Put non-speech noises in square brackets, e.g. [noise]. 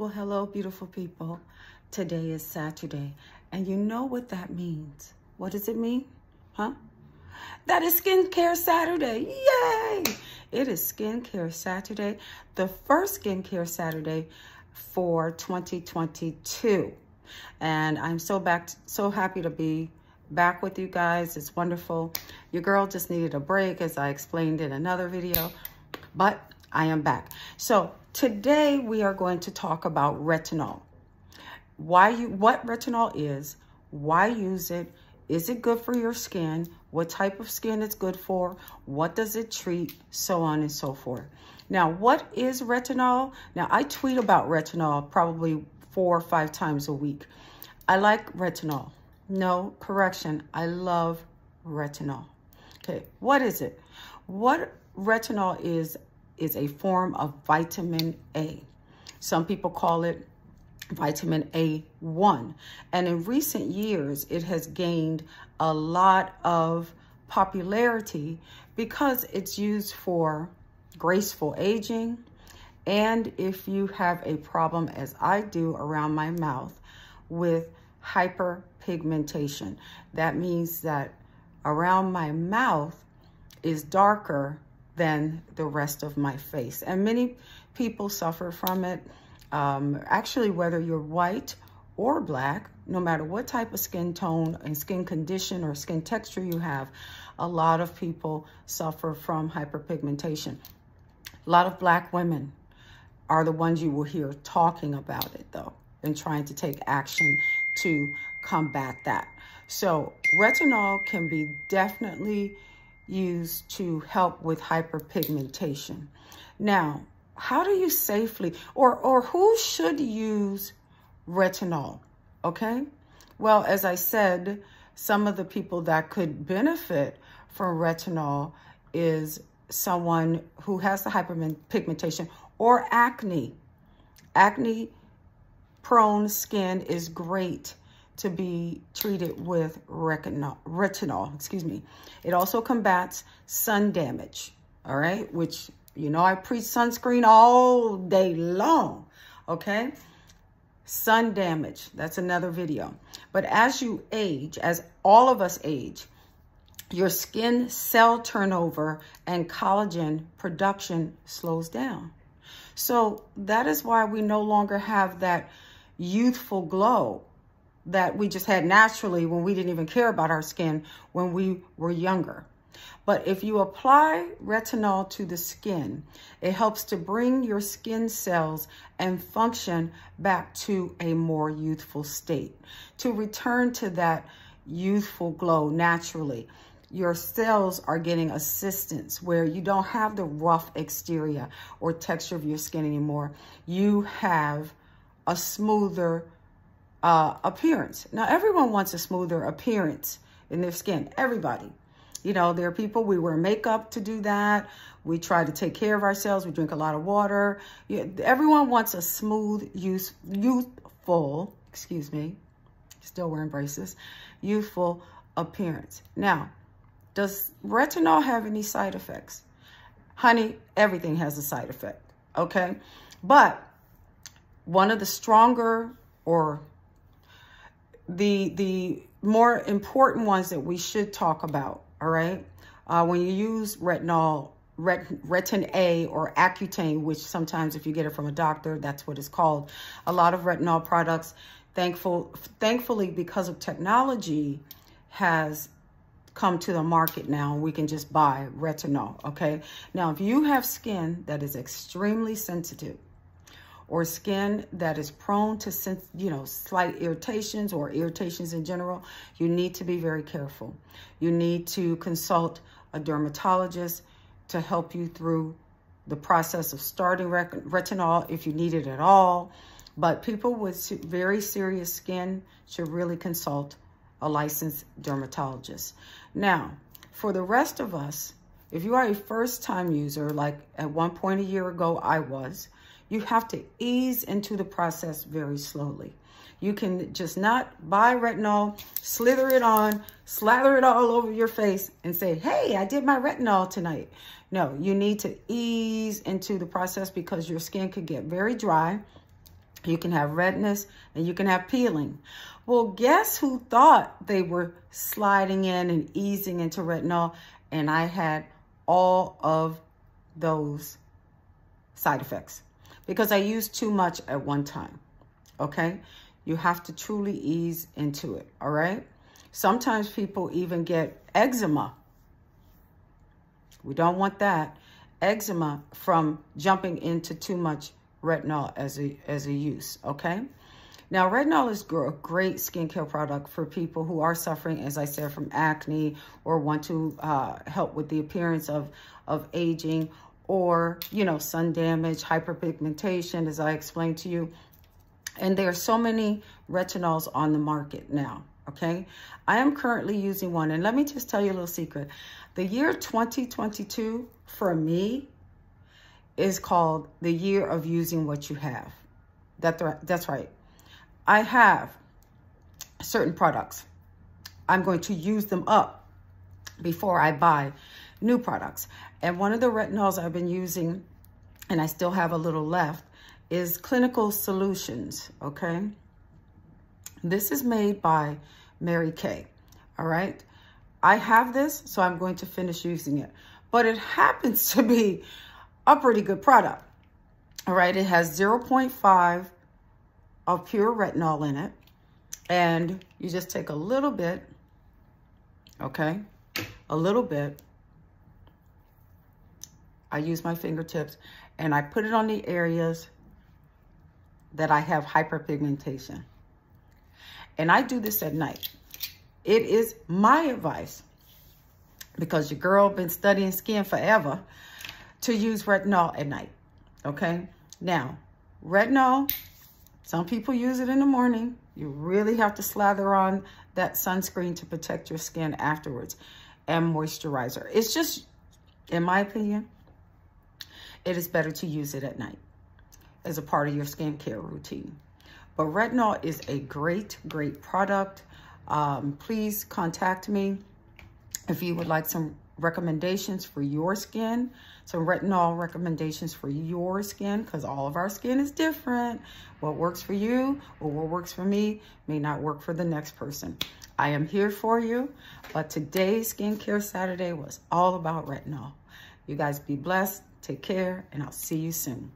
Well, hello, beautiful people. Today is Saturday. And you know what that means. What does it mean? Huh? That is Skincare Saturday. Yay! It is Skincare Saturday, the first Skincare Saturday for 2022. And I'm so back, so happy to be back with you guys. It's wonderful. Your girl just needed a break, as I explained in another video. But I am back. So today we are going to talk about retinol. Why you, what retinol is, why use it, is it good for your skin, what type of skin it's good for, what does it treat, so on and so forth. Now, what is retinol? Now, I tweet about retinol probably four or five times a week. I like retinol. No, correction, I love retinol. Okay, what is it? What retinol is is a form of vitamin A. Some people call it vitamin A1. And in recent years, it has gained a lot of popularity because it's used for graceful aging. And if you have a problem, as I do around my mouth, with hyperpigmentation, that means that around my mouth is darker than the rest of my face. And many people suffer from it. Um, actually, whether you're white or black, no matter what type of skin tone and skin condition or skin texture you have, a lot of people suffer from hyperpigmentation. A lot of black women are the ones you will hear talking about it though and trying to take action to combat that. So retinol can be definitely used to help with hyperpigmentation. Now, how do you safely, or, or who should use retinol, okay? Well, as I said, some of the people that could benefit from retinol is someone who has the hyperpigmentation or acne. Acne prone skin is great to be treated with retinol, retinol, excuse me. It also combats sun damage, all right, which, you know, I preach sunscreen all day long, okay? Sun damage, that's another video. But as you age, as all of us age, your skin cell turnover and collagen production slows down. So that is why we no longer have that youthful glow that we just had naturally when we didn't even care about our skin when we were younger. But if you apply retinol to the skin, it helps to bring your skin cells and function back to a more youthful state, to return to that youthful glow naturally. Your cells are getting assistance where you don't have the rough exterior or texture of your skin anymore. You have a smoother uh, appearance. Now, everyone wants a smoother appearance in their skin. Everybody. You know, there are people, we wear makeup to do that. We try to take care of ourselves. We drink a lot of water. everyone wants a smooth, youth, youthful, excuse me, still wearing braces, youthful appearance. Now, does retinol have any side effects? Honey, everything has a side effect, okay? But one of the stronger or the, the more important ones that we should talk about, all right? Uh, when you use retinol, ret retin A or Accutane, which sometimes if you get it from a doctor, that's what it's called. A lot of retinol products, thankful, thankfully because of technology, has come to the market now. We can just buy retinol, okay? Now, if you have skin that is extremely sensitive, or skin that is prone to sense, you know, slight irritations or irritations in general, you need to be very careful. You need to consult a dermatologist to help you through the process of starting retinol if you need it at all. But people with very serious skin should really consult a licensed dermatologist. Now, for the rest of us, if you are a first-time user, like at one point a year ago I was, you have to ease into the process very slowly. You can just not buy retinol, slither it on, slather it all over your face and say, hey, I did my retinol tonight. No, you need to ease into the process because your skin could get very dry. You can have redness and you can have peeling. Well, guess who thought they were sliding in and easing into retinol? And I had all of those side effects because I used too much at one time, okay? You have to truly ease into it, all right? Sometimes people even get eczema. We don't want that. Eczema from jumping into too much retinol as a, as a use, okay? Now, retinol is a great skincare product for people who are suffering, as I said, from acne or want to uh, help with the appearance of, of aging or, you know, sun damage, hyperpigmentation, as I explained to you. And there are so many retinols on the market now, okay? I am currently using one. And let me just tell you a little secret. The year 2022 for me is called the year of using what you have. That, that's right. I have certain products. I'm going to use them up before I buy new products. And one of the retinols I've been using, and I still have a little left, is Clinical Solutions, okay? This is made by Mary Kay, all right? I have this, so I'm going to finish using it. But it [laughs] happens to be a pretty good product, all right? It has 0.5 of pure retinol in it. And you just take a little bit, okay? A little bit I use my fingertips and I put it on the areas that I have hyperpigmentation. And I do this at night. It is my advice because your girl been studying skin forever to use retinol at night, okay? Now, retinol, some people use it in the morning. You really have to slather on that sunscreen to protect your skin afterwards and moisturizer. It's just, in my opinion, it is better to use it at night as a part of your skincare routine. But retinol is a great, great product. Um, please contact me if you would like some recommendations for your skin, some retinol recommendations for your skin, because all of our skin is different. What works for you or what works for me may not work for the next person. I am here for you, but today's Skincare Saturday was all about retinol. You guys be blessed. Take care, and I'll see you soon.